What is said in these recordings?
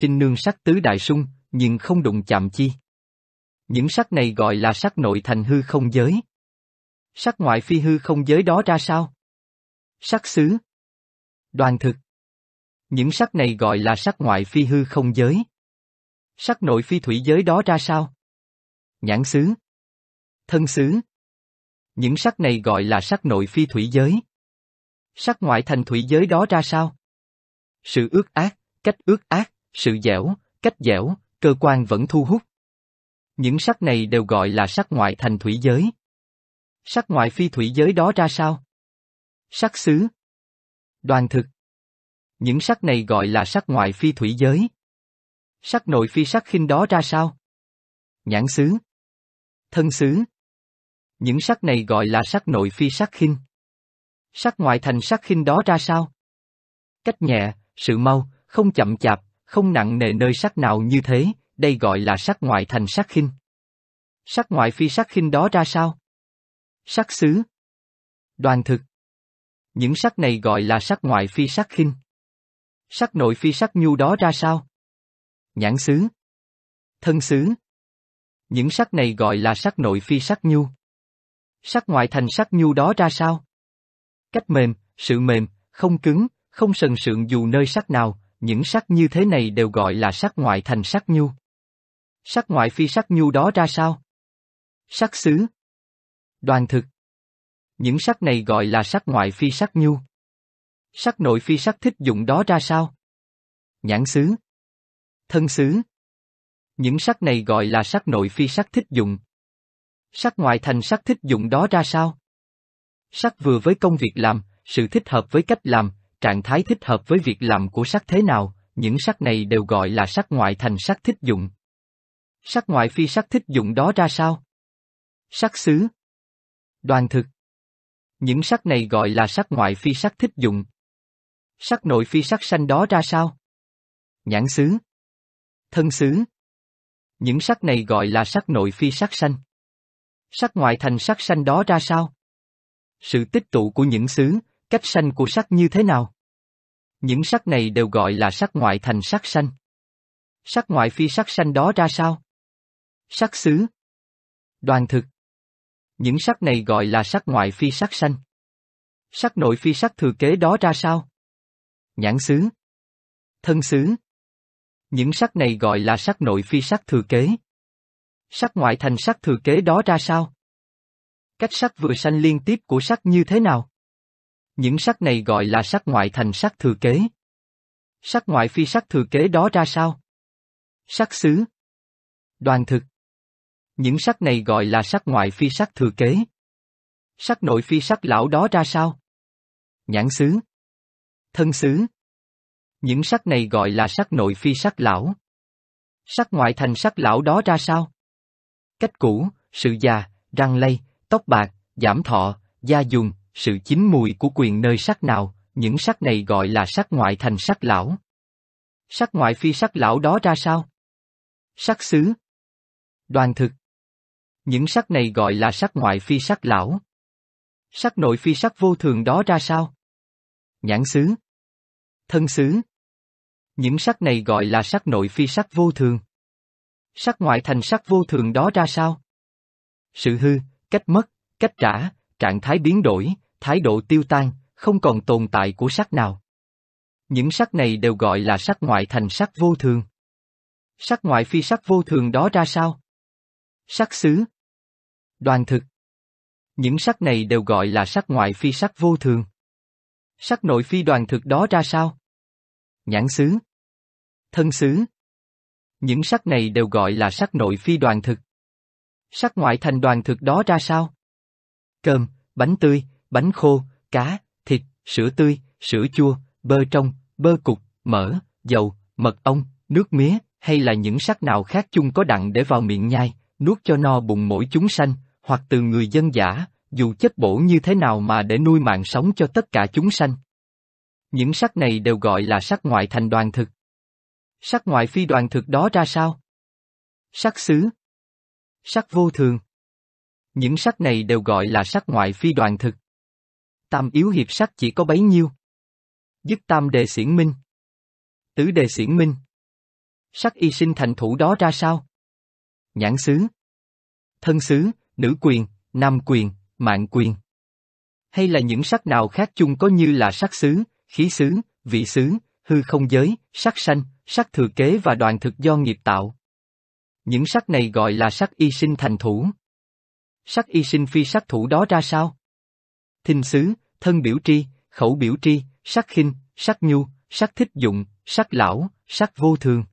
Trinh nương sắc tứ đại sung, nhưng không đụng chạm chi. Những sắc này gọi là sắc nội thành hư không giới. Sắc ngoại phi hư không giới đó ra sao? Sắc xứ. Đoàn thực. Những sắc này gọi là sắc ngoại phi hư không giới. Sắc nội phi thủy giới đó ra sao? Nhãn xứ. Thân xứ. Những sắc này gọi là sắc nội phi thủy giới. Sắc ngoại thành thủy giới đó ra sao? Sự ước ác, cách ước ác sự dẻo, cách dẻo, cơ quan vẫn thu hút. Những sắc này đều gọi là sắc ngoại thành thủy giới. Sắc ngoại phi thủy giới đó ra sao? Sắc xứ. Đoàn thực. Những sắc này gọi là sắc ngoại phi thủy giới. Sắc nội phi sắc khinh đó ra sao? Nhãn xứ. Thân xứ. Những sắc này gọi là sắc nội phi sắc khinh. Sắc ngoại thành sắc khinh đó ra sao? Cách nhẹ, sự mau, không chậm chạp, không nặng nề nơi sắc nào như thế, đây gọi là sắc ngoại thành sắc khinh. Sắc ngoại phi sắc khinh đó ra sao? Sắc xứ. Đoàn thực. Những sắc này gọi là sắc ngoại phi sắc khinh. Sắc nội phi sắc nhu đó ra sao? Nhãn xứ. Thân xứ. Những sắc này gọi là sắc nội phi sắc nhu. Sắc ngoại thành sắc nhu đó ra sao? Cách mềm, sự mềm, không cứng, không sần sượng dù nơi sắc nào, những sắc như thế này đều gọi là sắc ngoại thành sắc nhu. Sắc ngoại phi sắc nhu đó ra sao? Sắc xứ. Đoàn thực. Những sắc này gọi là sắc ngoại phi sắc nhu. Sắc nội phi sắc thích dụng đó ra sao? Nhãn xứ. Thân xứ. Những sắc này gọi là sắc nội phi sắc thích dụng. Sắc ngoại thành sắc thích dụng đó ra sao? Sắc vừa với công việc làm, sự thích hợp với cách làm, trạng thái thích hợp với việc làm của sắc thế nào, những sắc này đều gọi là sắc ngoại thành sắc thích dụng. Sắc ngoại phi sắc thích dụng đó ra sao? Sắc xứ. Đoàn thực. Những sắc này gọi là sắc ngoại phi sắc thích dụng. Sắc nội phi sắc sanh đó ra sao? Nhãn xứ. Thân xứ. Những sắc này gọi là sắc nội phi sắc sanh. Sắc ngoại thành sắc sanh đó ra sao? Sự tích tụ của những xứ, cách sanh của sắc như thế nào? Những sắc này đều gọi là sắc ngoại thành sắc xanh. Sắc ngoại phi sắc xanh đó ra sao? Sắc xứ. Đoàn thực. Những sắc này gọi là sắc ngoại phi sắc xanh. Sắc nội phi sắc thừa kế đó ra sao? Nhãn xứ. Thân xứ. Những sắc này gọi là sắc nội phi sắc thừa kế. Sắc ngoại thành sắc thừa kế đó ra sao? Cách sắc vừa sanh liên tiếp của sắc như thế nào? Những sắc này gọi là sắc ngoại thành sắc thừa kế. Sắc ngoại phi sắc thừa kế đó ra sao? Sắc xứ. Đoàn thực. Những sắc này gọi là sắc ngoại phi sắc thừa kế. Sắc nội phi sắc lão đó ra sao? Nhãn xứ. Thân xứ. Những sắc này gọi là sắc nội phi sắc lão. Sắc ngoại thành sắc lão đó ra sao? Cách cũ, sự già, răng lây, tóc bạc, giảm thọ, da dùng, sự chín mùi của quyền nơi sắc nào, những sắc này gọi là sắc ngoại thành sắc lão. Sắc ngoại phi sắc lão đó ra sao? Sắc xứ. Đoàn thực. Những sắc này gọi là sắc ngoại phi sắc lão. Sắc nội phi sắc vô thường đó ra sao? Nhãn xứ. Thân xứ. Những sắc này gọi là sắc nội phi sắc vô thường. Sắc ngoại thành sắc vô thường đó ra sao? Sự hư, cách mất, cách trả, trạng thái biến đổi, thái độ tiêu tan, không còn tồn tại của sắc nào. Những sắc này đều gọi là sắc ngoại thành sắc vô thường. Sắc ngoại phi sắc vô thường đó ra sao? Sắc xứ. Đoàn thực. Những sắc này đều gọi là sắc ngoại phi sắc vô thường. Sắc nội phi đoàn thực đó ra sao? Nhãn xứ. Thân xứ. Những sắc này đều gọi là sắc nội phi đoàn thực. Sắc ngoại thành đoàn thực đó ra sao? Cơm, bánh tươi, bánh khô, cá, thịt, sữa tươi, sữa chua, bơ trong, bơ cục, mỡ, dầu, mật ong, nước mía, hay là những sắc nào khác chung có đặng để vào miệng nhai, nuốt cho no bụng mỗi chúng sanh, hoặc từ người dân giả, dù chất bổ như thế nào mà để nuôi mạng sống cho tất cả chúng sanh. Những sắc này đều gọi là sắc ngoại thành đoàn thực. Sắc ngoại phi đoàn thực đó ra sao? Sắc xứ. Sắc vô thường. Những sắc này đều gọi là sắc ngoại phi đoàn thực tam yếu hiệp sắc chỉ có bấy nhiêu. Dứt tam đề xiển minh. Tứ đề xiển minh. Sắc y sinh thành thủ đó ra sao? Nhãn xứ. Thân xứ, nữ quyền, nam quyền, mạng quyền. Hay là những sắc nào khác chung có như là sắc xứ, khí xứ, vị xứ, hư không giới, sắc sanh, sắc thừa kế và đoàn thực do nghiệp tạo. Những sắc này gọi là sắc y sinh thành thủ. Sắc y sinh phi sắc thủ đó ra sao? thinh xứ thân biểu tri, khẩu biểu tri, sắc khinh, sắc nhu, sắc thích dụng, sắc lão, sắc vô thường.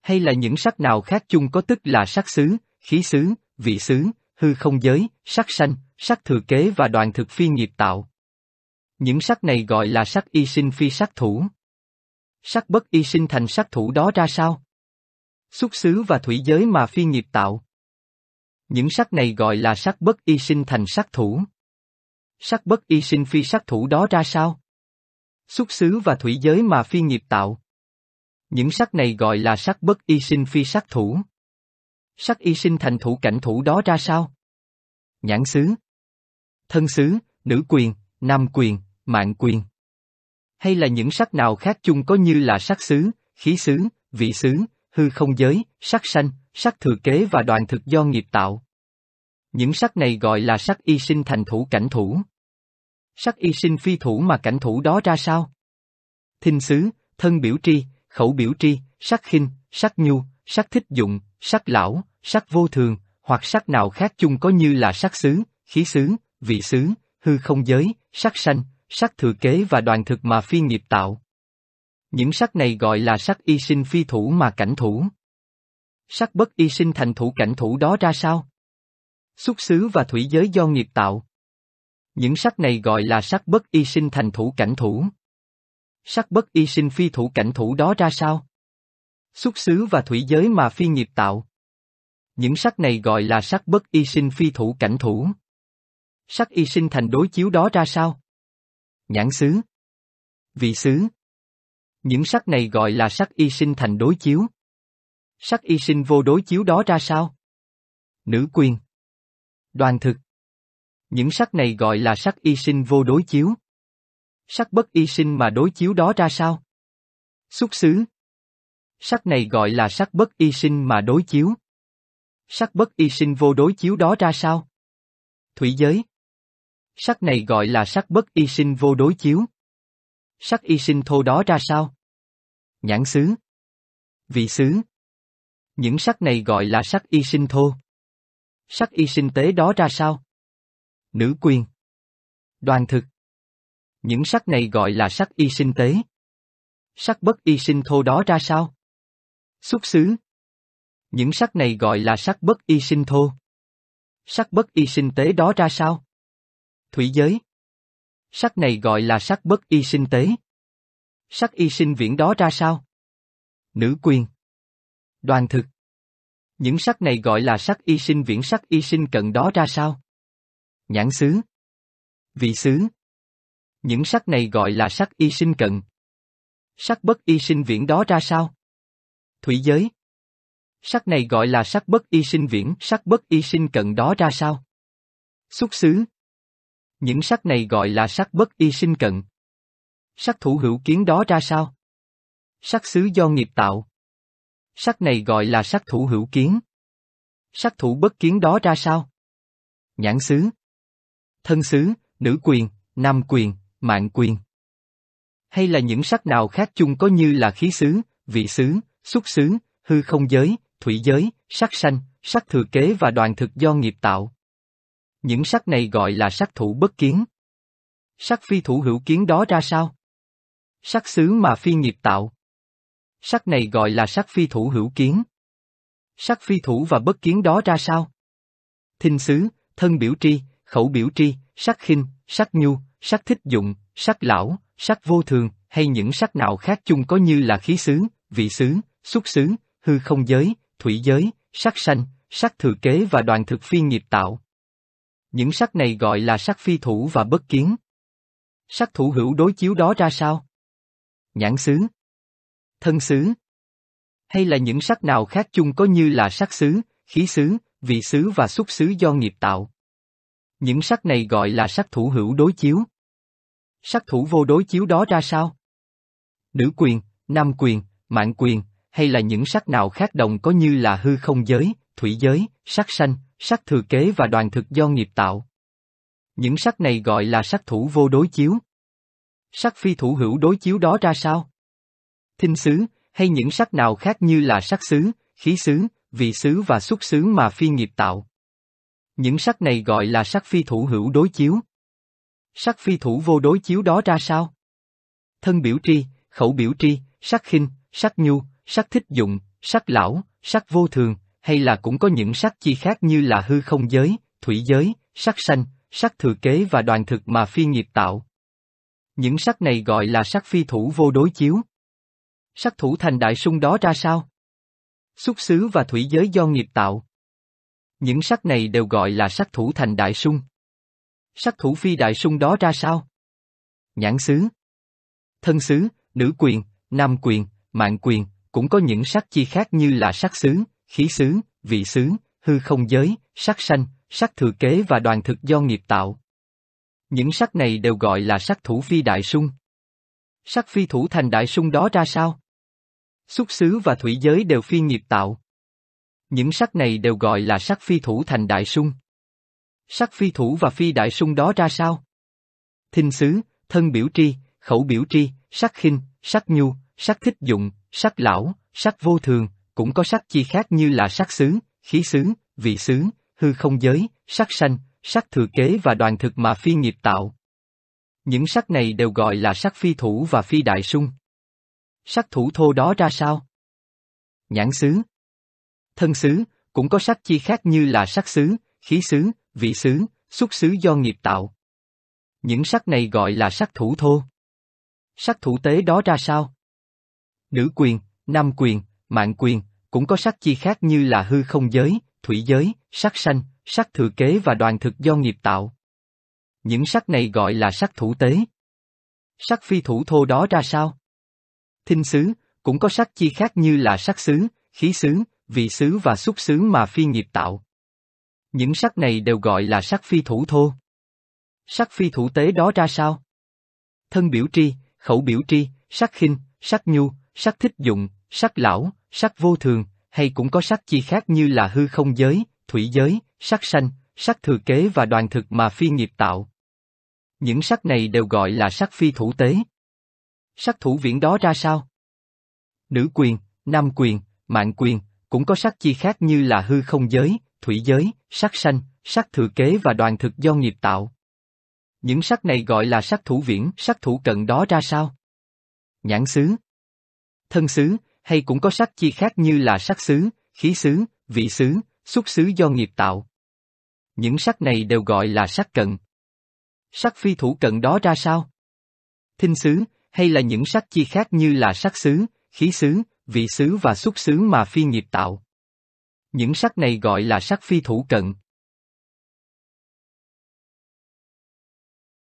Hay là những sắc nào khác chung có tức là sắc xứ, khí xứ, vị xứ, hư không giới, sắc sanh, sắc thừa kế và đoàn thực phi nghiệp tạo. Những sắc này gọi là sắc y sinh phi sắc thủ. Sắc bất y sinh thành sắc thủ đó ra sao? xuất xứ và thủy giới mà phi nghiệp tạo. Những sắc này gọi là sắc bất y sinh thành sắc thủ sắc bất y sinh phi sắc thủ đó ra sao? Xuất xứ và thủy giới mà phi nghiệp tạo. Những sắc này gọi là sắc bất y sinh phi sắc thủ. Sắc y sinh thành thủ cảnh thủ đó ra sao? Nhãn xứ. Thân xứ, nữ quyền, nam quyền, mạng quyền. Hay là những sắc nào khác chung có như là sắc xứ, khí xứ, vị xứ, hư không giới, sắc sanh, sắc thừa kế và đoàn thực do nghiệp tạo. Những sắc này gọi là sắc y sinh thành thủ cảnh thủ. Sắc y sinh phi thủ mà cảnh thủ đó ra sao? Thinh xứ, thân biểu tri, khẩu biểu tri, sắc khinh, sắc nhu, sắc thích dụng, sắc lão, sắc vô thường, hoặc sắc nào khác chung có như là sắc xứ, khí xứ, vị xứ, hư không giới, sắc sanh, sắc thừa kế và đoàn thực mà phi nghiệp tạo. Những sắc này gọi là sắc y sinh phi thủ mà cảnh thủ. Sắc bất y sinh thành thủ cảnh thủ đó ra sao? Xuất xứ và thủy giới do nghiệp tạo. Những sắc này gọi là sắc bất y sinh thành thủ cảnh thủ. Sắc bất y sinh phi thủ cảnh thủ đó ra sao? Xuất xứ và thủy giới mà phi nghiệp tạo. Những sắc này gọi là sắc bất y sinh phi thủ cảnh thủ. Sắc y sinh thành đối chiếu đó ra sao? Nhãn xứ. Vị xứ. Những sắc này gọi là sắc y sinh thành đối chiếu. Sắc y sinh vô đối chiếu đó ra sao? Nữ quyền. Đoàn thực. Những sắc này gọi là sắc y sinh vô đối chiếu. Sắc bất y sinh mà đối chiếu đó ra sao? Xuất xứ. Sắc này gọi là sắc bất y sinh mà đối chiếu. Sắc bất y sinh vô đối chiếu đó ra sao? Thủy giới. Sắc này gọi là sắc bất y sinh vô đối chiếu. Sắc y sinh thô đó ra sao? Nhãn xứ. Vị xứ. Những sắc này gọi là sắc y sinh thô. Sắc y sinh tế đó ra sao? nữ quyền. Đoàn thực. Những sắc này gọi là sắc y sinh tế. Sắc bất y sinh thô đó ra sao? Xuất xứ. Những sắc này gọi là sắc bất y sinh thô. Sắc bất y sinh tế đó ra sao? Thủy giới. Sắc này gọi là sắc bất y sinh tế. Sắc y sinh viễn đó ra sao? Nữ quyền. Đoàn thực. Những sắc này gọi là sắc y sinh viễn sắc y sinh cận đó ra sao? nhãn xứ, vị xứ. Những sắc này gọi là sắc y sinh cận. Sắc bất y sinh viễn đó ra sao? Thủy giới. Sắc này gọi là sắc bất y sinh viễn, sắc bất y sinh cận đó ra sao? Xuất xứ. Những sắc này gọi là sắc bất y sinh cận. Sắc thủ hữu kiến đó ra sao? Sắc xứ do nghiệp tạo. Sắc này gọi là sắc thủ hữu kiến. Sắc thủ bất kiến đó ra sao? Nhãn xứ thân xứ, nữ quyền, nam quyền, mạng quyền. Hay là những sắc nào khác chung có như là khí xứ, vị xứ, xúc xứ, hư không giới, thủy giới, sắc sanh, sắc thừa kế và đoàn thực do nghiệp tạo. Những sắc này gọi là sắc thủ bất kiến. Sắc phi thủ hữu kiến đó ra sao? Sắc xứ mà phi nghiệp tạo. Sắc này gọi là sắc phi thủ hữu kiến. Sắc phi thủ và bất kiến đó ra sao? Thinh xứ, thân biểu tri, khẩu biểu tri, sắc khinh, sắc nhu, sắc thích dụng, sắc lão, sắc vô thường, hay những sắc nào khác chung có như là khí xứ, vị xứ, xúc xứ, hư không giới, thủy giới, sắc sanh, sắc thừa kế và đoàn thực phi nghiệp tạo. Những sắc này gọi là sắc phi thủ và bất kiến. Sắc thủ hữu đối chiếu đó ra sao? Nhãn xứ, thân xứ, hay là những sắc nào khác chung có như là sắc xứ, khí xứ, vị xứ và xúc xứ do nghiệp tạo. Những sắc này gọi là sắc thủ hữu đối chiếu. Sắc thủ vô đối chiếu đó ra sao? Nữ quyền, nam quyền, mạng quyền, hay là những sắc nào khác đồng có như là hư không giới, thủy giới, sắc sanh, sắc thừa kế và đoàn thực do nghiệp tạo. Những sắc này gọi là sắc thủ vô đối chiếu. Sắc phi thủ hữu đối chiếu đó ra sao? Thinh xứ, hay những sắc nào khác như là sắc xứ, khí xứ, vị xứ và xuất xứ mà phi nghiệp tạo. Những sắc này gọi là sắc phi thủ hữu đối chiếu. Sắc phi thủ vô đối chiếu đó ra sao? Thân biểu tri, khẩu biểu tri, sắc khinh, sắc nhu, sắc thích dụng, sắc lão, sắc vô thường, hay là cũng có những sắc chi khác như là hư không giới, thủy giới, sắc sanh, sắc thừa kế và đoàn thực mà phi nghiệp tạo. Những sắc này gọi là sắc phi thủ vô đối chiếu. Sắc thủ thành đại sung đó ra sao? Xuất xứ và thủy giới do nghiệp tạo. Những sắc này đều gọi là sắc thủ thành đại sung. Sắc thủ phi đại sung đó ra sao? Nhãn xứ, thân xứ, nữ quyền, nam quyền, mạng quyền, cũng có những sắc chi khác như là sắc xứ, khí xứ, vị xứ, hư không giới, sắc sanh, sắc thừa kế và đoàn thực do nghiệp tạo. Những sắc này đều gọi là sắc thủ phi đại sung. Sắc phi thủ thành đại sung đó ra sao? Xúc xứ và thủy giới đều phi nghiệp tạo. Những sắc này đều gọi là sắc phi thủ thành đại sung. Sắc phi thủ và phi đại sung đó ra sao? Thinh xứ, thân biểu tri, khẩu biểu tri, sắc khinh, sắc nhu, sắc thích dụng, sắc lão, sắc vô thường, cũng có sắc chi khác như là sắc xứ, khí xứ, vị xứ, hư không giới, sắc sanh, sắc thừa kế và đoàn thực mà phi nghiệp tạo. Những sắc này đều gọi là sắc phi thủ và phi đại sung. Sắc thủ thô đó ra sao? Nhãn xứ, thân xứ, cũng có sắc chi khác như là sắc xứ, khí xứ, vị xứ, xúc xứ do nghiệp tạo. Những sắc này gọi là sắc thủ thô. Sắc thủ tế đó ra sao? Nữ quyền, nam quyền, mạng quyền, cũng có sắc chi khác như là hư không giới, thủy giới, sắc sanh, sắc thừa kế và đoàn thực do nghiệp tạo. Những sắc này gọi là sắc thủ tế. Sắc phi thủ thô đó ra sao? Thinh xứ, cũng có sắc chi khác như là sắc xứ, khí xứ, vị xứ và xúc xứ mà phi nghiệp tạo. Những sắc này đều gọi là sắc phi thủ thô. Sắc phi thủ tế đó ra sao? Thân biểu tri, khẩu biểu tri, sắc khinh, sắc nhu, sắc thích dụng, sắc lão, sắc vô thường, hay cũng có sắc chi khác như là hư không giới, thủy giới, sắc sanh, sắc thừa kế và đoàn thực mà phi nghiệp tạo. Những sắc này đều gọi là sắc phi thủ tế. Sắc thủ viễn đó ra sao? Nữ quyền, nam quyền, mạng quyền, cũng có sắc chi khác như là hư không giới, thủy giới, sắc sanh, sắc thừa kế và đoàn thực do nghiệp tạo. Những sắc này gọi là sắc thủ viễn, sắc thủ cận đó ra sao? Nhãn xứ, thân xứ, hay cũng có sắc chi khác như là sắc xứ, khí xứ, vị xứ, xúc xứ do nghiệp tạo. Những sắc này đều gọi là sắc cận. Sắc phi thủ cận đó ra sao? Thinh xứ, hay là những sắc chi khác như là sắc xứ, khí xứ, vị xứ và xuất xứ mà phi nghiệp tạo. Những sắc này gọi là sắc phi thủ cận.